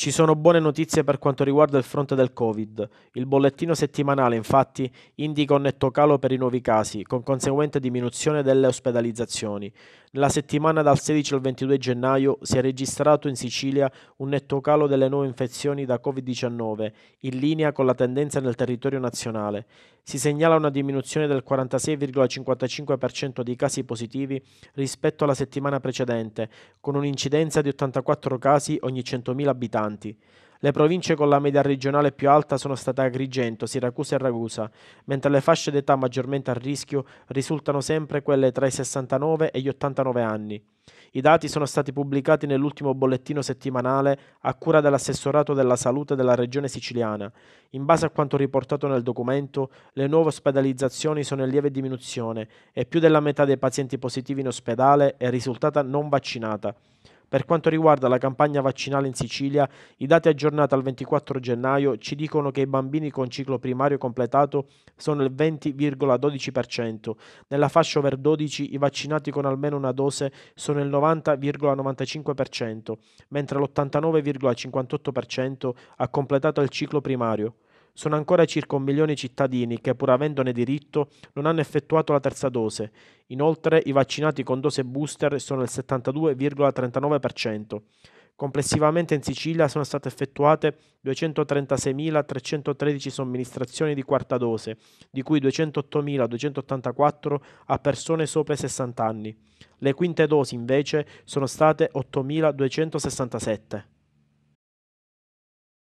Ci sono buone notizie per quanto riguarda il fronte del Covid. Il bollettino settimanale, infatti, indica un netto calo per i nuovi casi, con conseguente diminuzione delle ospedalizzazioni. Nella settimana dal 16 al 22 gennaio si è registrato in Sicilia un netto calo delle nuove infezioni da Covid-19, in linea con la tendenza nel territorio nazionale. Si segnala una diminuzione del 46,55% dei casi positivi rispetto alla settimana precedente, con un'incidenza di 84 casi ogni 100.000 abitanti importanti. Le province con la media regionale più alta sono state Agrigento, Siracusa e Ragusa, mentre le fasce d'età maggiormente a rischio risultano sempre quelle tra i 69 e gli 89 anni. I dati sono stati pubblicati nell'ultimo bollettino settimanale a cura dell'assessorato della salute della regione siciliana. In base a quanto riportato nel documento, le nuove ospedalizzazioni sono in lieve diminuzione e più della metà dei pazienti positivi in ospedale è risultata non vaccinata. Per quanto riguarda la campagna vaccinale in Sicilia, i dati aggiornati al 24 gennaio ci dicono che i bambini con ciclo primario completato sono il 20,12%, nella fascia over 12 i vaccinati con almeno una dose sono il 90,95%, mentre l'89,58% ha completato il ciclo primario. Sono ancora circa un milione di cittadini che, pur avendone diritto, non hanno effettuato la terza dose. Inoltre, i vaccinati con dose booster sono il 72,39%. Complessivamente in Sicilia sono state effettuate 236.313 somministrazioni di quarta dose, di cui 208.284 a persone sopra i 60 anni. Le quinte dosi invece sono state 8.267.